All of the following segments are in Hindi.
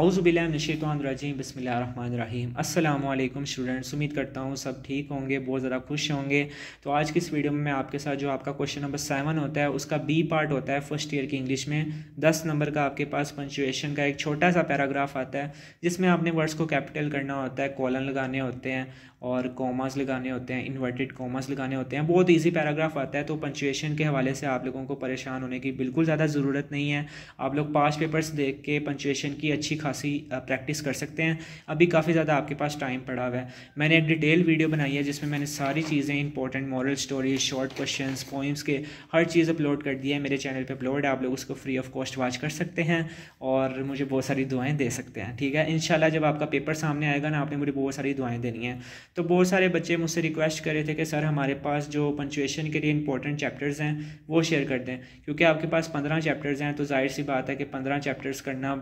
आउज़बिल्लाशतवानरजीम बसमीम अल्लाम स्टूडेंट्स उम्मीद करता हूँ सब ठीक होंगे बहुत ज़्यादा खुश होंगे तो आज की इस वीडियो में मैं आपके साथ जो आपका क्वेश्चन नंबर सेवन होता है उसका बी पार्ट होता है फर्स्ट ईयर की इंग्लिश में दस नंबर का आपके पास पंचुएशन का एक छोटा सा पैराग्राफ आता है जिसमें आपने वर्ड्स को कैपिटल करना होता है कॉलन लगाने होते हैं और कॉमास लगाने होते हैं इन्वर्टेड कॉमास लगाने होते हैं बहुत ईजी पैराग्राफ आता है तो पंचुएशन के हवाले से आप लोगों को परेशान होने की बिल्कुल ज़्यादा ज़रूरत नहीं है आप लोग पास पेपर्स देख के पंचुएशन की अच्छी खासी प्रैक्टिस कर सकते हैं अभी काफ़ी ज़्यादा आपके पास टाइम पड़ा हुआ है मैंने एक डिटेल वीडियो बनाई है जिसमें मैंने सारी चीज़ें important moral stories short question poems के हर चीज़ अपलोड कर दी है मेरे चैनल पर अपलोड है आप लोग उसको फ्री ऑफ कॉस्ट वॉच कर सकते हैं और मुझे बहुत सारी दुआएँ दे सकते हैं ठीक है इन जब आपका पेपर सामने आएगा ना आपने मुझे बहुत सारी दुआएँ देनी है तो बहुत सारे बच्चे मुझसे रिक्वेस्ट कर रहे थे कि सर हमारे पास जो पंचुएशन के लिए इंपॉर्टेंट चैप्टर्स हैं वो शेयर कर दें क्योंकि आपके पास पंद्रह चैप्टर्स हैं तो जाहिर सी बात है कि पंद्रह चैप्टर्स करना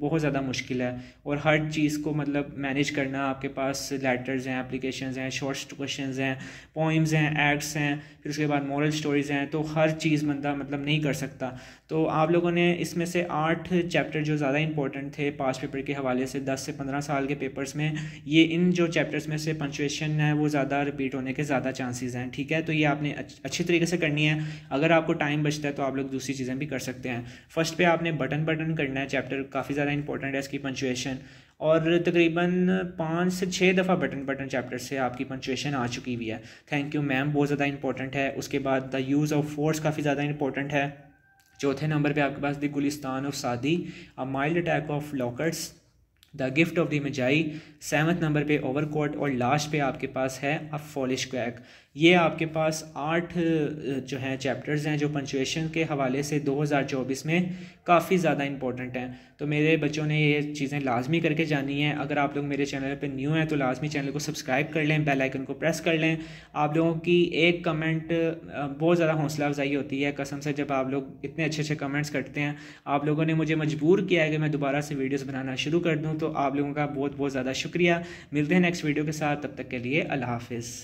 बहुत ज़्यादा मुश्किल है और हर चीज़ को मतलब मैनेज करना आपके पास लेटर्स हैं एप्लीकेशन हैं शॉर्ट क्वेश्चन हैं पोइम्स हैं एक्ट्स हैं फिर उसके बाद मॉरल स्टोरीज हैं तो हर चीज़ बंदा मतलब नहीं कर सकता तो आप लोगों ने इसमें से आठ चैप्टर जो ज़्यादा इंपॉर्टेंट थे पास पेपर के हवाले से दस से पंद्रह साल के पेपर्स में ये इन जो चैप्टर्स में से पंचुएशन है वो ज़्यादा रिपीट होने के ज़्यादा चांसेस हैं ठीक है तो ये आपने अच्छे तरीके से करनी है अगर आपको टाइम बचता है तो आप लोग दूसरी चीज़ें भी कर सकते हैं फर्स्ट पे आपने बटन बटन करना है चैप्टर काफ़ी ज़्यादा इंपॉर्टेंट है इसकी पंचुएशन और तकरीबन पाँच से छः दफ़ा बटन बटन चैप्टर से आपकी पंचुएशन आ चुकी हुई है थैंक यू मैम बहुत ज़्यादा इंपॉर्टेंट है उसके बाद द यूज़ ऑफ फोर्स काफ़ी ज़्यादा इंपॉर्टेंट है चौथे नंबर पे आपके पास दी Gulistan of Saadi a mild attack of locusts the gift of the Magi seventh number पे ओवरकोट और लास्ट पे आपके पास है अ फॉलिश क्वैक ये आपके पास आठ जो हैं चैप्टर्स हैं जो पंचुएशन के हवाले से 2024 में काफ़ी ज़्यादा इंपॉर्टेंट हैं तो मेरे बच्चों ने ये चीज़ें लाजमी करके जानी है अगर आप लोग मेरे चैनल पर न्यू हैं तो लाजमी चैनल को सब्सक्राइब कर लें बेल आइकन को प्रेस कर लें आप लोगों की एक कमेंट बहुत ज़्यादा हौसला अफजाई होती है कसम से जब आप लोग इतने अच्छे अच्छे कमेंट्स करते हैं आप लोगों ने मुझे मजबूर किया है कि मैं दोबारा से वीडियोज़ बनाना शुरू कर दूँ तो आप लोगों का बहुत बहुत ज़्यादा शुक्रिया मिलते हैं नेक्स्ट वीडियो के साथ तब तक के लिए अल्लाह हाफिज़